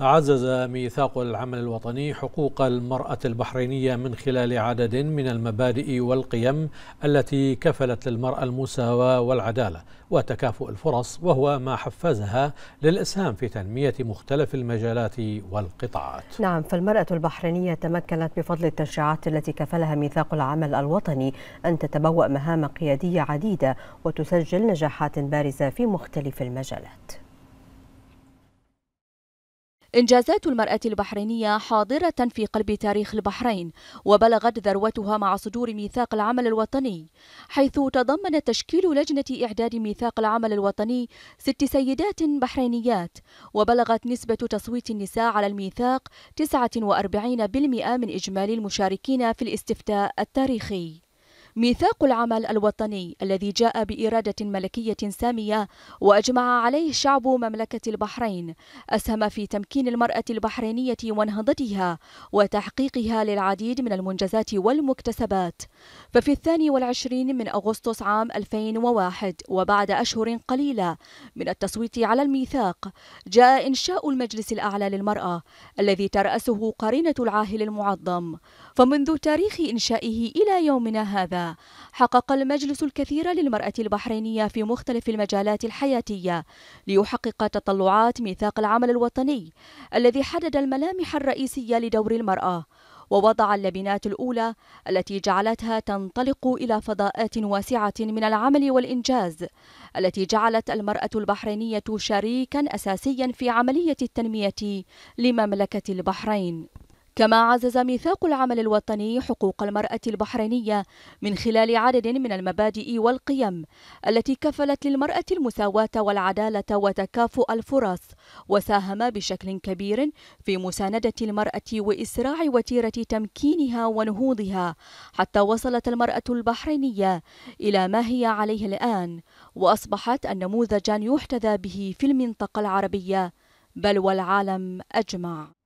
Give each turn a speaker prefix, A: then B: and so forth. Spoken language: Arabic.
A: عزز ميثاق العمل الوطني حقوق المرأة البحرينية من خلال عدد من المبادئ والقيم التي كفلت للمرأة المساواة والعدالة وتكافؤ الفرص وهو ما حفزها للإسهام في تنمية مختلف المجالات والقطاعات
B: نعم فالمرأة البحرينية تمكنت بفضل التشريعات التي كفلها ميثاق العمل الوطني أن تتبوأ مهام قيادية عديدة وتسجل نجاحات بارزة في مختلف المجالات
C: إنجازات المرأة البحرينية حاضرة في قلب تاريخ البحرين وبلغت ذروتها مع صدور ميثاق العمل الوطني حيث تضمن تشكيل لجنة إعداد ميثاق العمل الوطني ست سيدات بحرينيات وبلغت نسبة تصويت النساء على الميثاق 49% من إجمالي المشاركين في الاستفتاء التاريخي ميثاق العمل الوطني الذي جاء بإرادة ملكية سامية وأجمع عليه شعب مملكة البحرين أسهم في تمكين المرأة البحرينية ونهضتها وتحقيقها للعديد من المنجزات والمكتسبات ففي الثاني والعشرين من أغسطس عام 2001 وبعد أشهر قليلة من التصويت على الميثاق جاء إنشاء المجلس الأعلى للمرأة الذي ترأسه قرينة العاهل المعظم فمنذ تاريخ إنشائه إلى يومنا هذا حقق المجلس الكثير للمرأة البحرينية في مختلف المجالات الحياتية ليحقق تطلعات ميثاق العمل الوطني الذي حدد الملامح الرئيسية لدور المرأة ووضع اللبنات الأولى التي جعلتها تنطلق إلى فضاءات واسعة من العمل والإنجاز التي جعلت المرأة البحرينية شريكا أساسيا في عملية التنمية لمملكة البحرين كما عزز ميثاق العمل الوطني حقوق المرأة البحرينية من خلال عدد من المبادئ والقيم التي كفلت للمرأة المساواة والعدالة وتكافؤ الفرص وساهم بشكل كبير في مساندة المرأة وإسراع وتيرة تمكينها ونهوضها حتى وصلت المرأة البحرينية إلى ما هي عليه الآن وأصبحت النموذج يحتذى به في المنطقة العربية بل والعالم أجمع